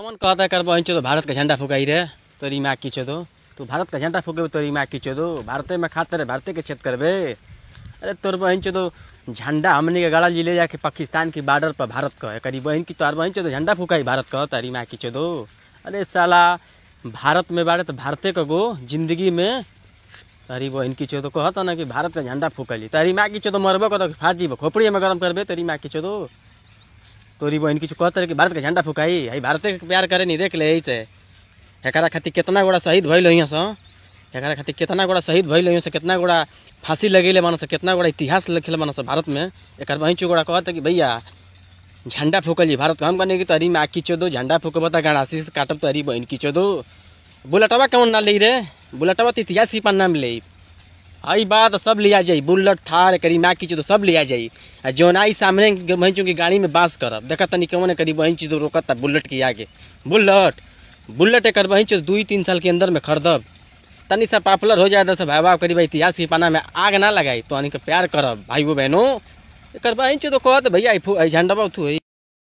कमन कहता कर बहन चौदह भारत का झंडा फुकाई रे तोरी माँ की चौदो तू भारत का झंडा फुके तोरी माँ की चौदो भारत में खाते रहे भारत के छेद बे अरे तोर बहन चौदो तो झंडा हमने के गड़ा जी ले जाके पाकिस्तान की बॉर्डर पर भारत का है करी बहन की तोर बहन तो झंडा फुकाई भारत का तारी माँ की चौदो अरे साला भारत में बारे तो भारते का गो जिंदगी में तारी बहन की तो कहता ना कि भारत का झंडा फूकली तारी माँ की तो मरबो कर फाट जीब खोपड़ी में गर्म करबे तेरी माँ की चौदो तोरी बहन किसी कहते कि भारत के झंडा फुकाई है भारत के प्यार करे नहीं देख ले से एकरा खातिर कितना गोड़ा शहीद भैल यहाँ से एकरा खातिर कितना गोड़ा शहीद भैल यहाँ से कितना गोड़ा फांसी लगेले मानस से कितना गोड़ा इतिहास लिखे मानस भारत में एक बहन चू गोड़ा कहते कि भैया झंडा फूकल जी भारत हम कहने की तरी में किचो दो झंडा फूकब तो गणासी से काटब तरी बहन किचो दो बुलेटवा कौन ना ले रे बुलेटवा तो इतिहास ही पर नाम ले आई बात तो सब लिया जाई बुलेट थार करी की चीज तो सब लिया जाई आ जौन आई सामने बहन चूँकि गाड़ी में बांस करब देखा तनी कौन करी बहन चीज तो रोकता बुलेट के आगे बुलेट बुलेट एक बहन चीज दू तीन साल के अंदर में खरीदब तनी सा पॉपुलर हो जाए तो भाई बाप करीब इतिहास के पाना में आग ना लगाई तो अनिक प्यार करब भाई वो बहनों एक बहन चीज तो कहत भैया झंडा बहुत